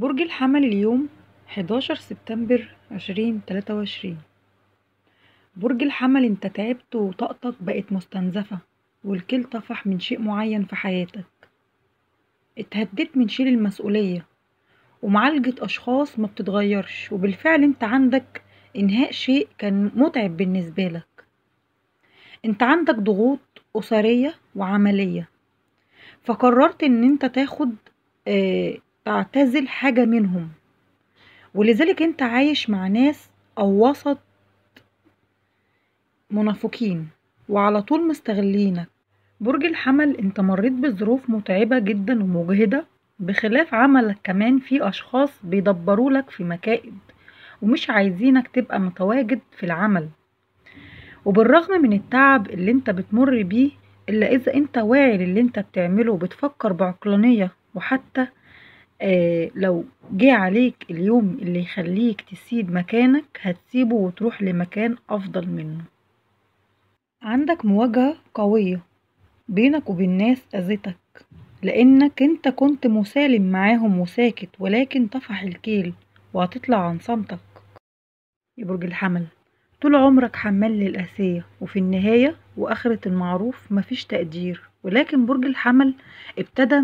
برج الحمل اليوم 11 سبتمبر 2023 برج الحمل انت تعبت وطاقتك بقت مستنزفة والكل طفح من شيء معين في حياتك اتهديت من شيل المسؤولية ومعالجة أشخاص ما بتتغيرش وبالفعل انت عندك إنهاء شيء كان متعب بالنسبة لك انت عندك ضغوط أسرية وعملية فقررت ان انت تاخد آه تعتزل حاجة منهم ولذلك انت عايش مع ناس او وسط منافقين وعلى طول مستغلينك برج الحمل انت مريت بظروف متعبة جدا ومجهدة بخلاف عملك كمان في اشخاص بيدبروا لك في مكائد ومش عايزينك تبقى متواجد في العمل وبالرغم من التعب اللي انت بتمر بيه إلا إذا أنت واعي للي أنت بتعمله وبتفكر بعقلانية وحتى آه لو جه عليك اليوم اللي يخليك تسيب مكانك هتسيبه وتروح لمكان أفضل منه عندك مواجهة قوية بينك وبين ناس أذتك لأنك أنت كنت مسالم معاهم وساكت ولكن طفح الكيل وهتطلع عن صمتك يا برج الحمل طول عمرك حمال للأسية وفي النهاية وآخرة المعروف مفيش تقدير ولكن برج الحمل ابتدى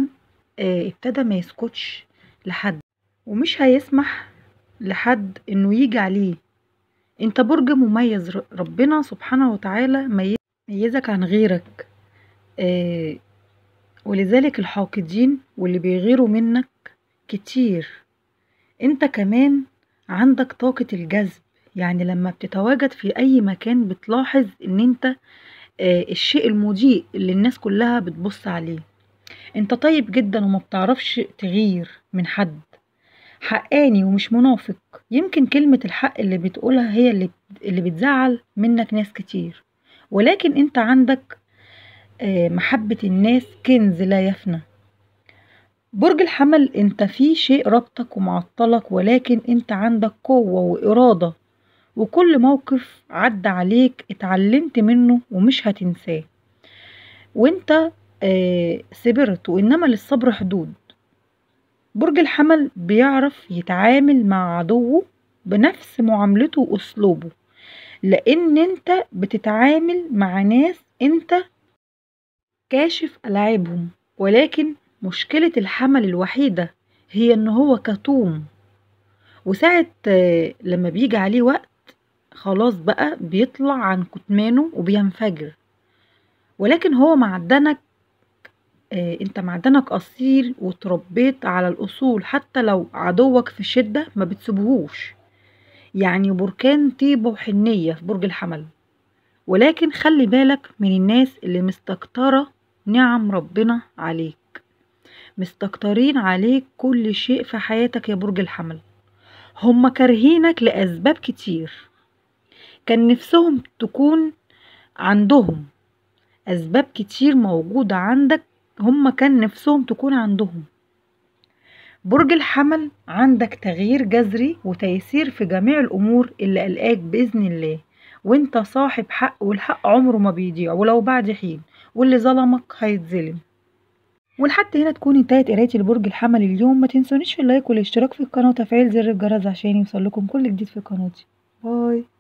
آه، ابتدى ما يسكتش لحد ومش هيسمح لحد انه يجي عليه انت برج مميز ربنا سبحانه وتعالى ميزك عن غيرك آه ولذلك الحاقدين واللي بيغيروا منك كتير انت كمان عندك طاقة الجذب يعني لما بتتواجد في اي مكان بتلاحظ ان انت آه الشيء المضيء اللي الناس كلها بتبص عليه انت طيب جدا وما بتعرفش تغير من حد حقاني ومش منافق يمكن كلمة الحق اللي بتقولها هي اللي, اللي بتزعل منك ناس كتير ولكن انت عندك آه، محبة الناس كنز لا يفنى برج الحمل انت في شيء ربطك ومعطلك ولكن انت عندك قوة وإرادة وكل موقف عدى عليك اتعلمت منه ومش هتنساه وانت آه صبرت وإنما للصبر حدود برج الحمل بيعرف يتعامل مع عدوه بنفس معاملته وأسلوبه لأن أنت بتتعامل مع ناس أنت كاشف ألعابهم ولكن مشكلة الحمل الوحيدة هي إن هو كتوم وساعة آه، لما بيجي عليه وقت خلاص بقى بيطلع عن كتمانه وبينفجر ولكن هو معدنك آه، انت معدنك اصيل وتربيت على الاصول حتى لو عدوك في شده ما بتسيبهوش يعني بركان طيبه وحنيه في برج الحمل ولكن خلي بالك من الناس اللي مستكتره نعم ربنا عليك مستكترين عليك كل شيء في حياتك يا برج الحمل هم كارهينك لأسباب كتير كان نفسهم تكون عندهم أسباب كتير موجودة عندك هم كان نفسهم تكون عندهم برج الحمل عندك تغيير جذري وتيسير في جميع الأمور اللي قلقاك بإذن الله وانت صاحب حق والحق عمره ما بيضيع ولو بعد حين واللي ظلمك هيتظلم ولحد هنا تكون انتهت قرايتي لبرج الحمل اليوم ما تنسونيش في اللايك والاشتراك في القناة وتفعيل زر الجرس عشان يوصل لكم كل جديد في قناتي باي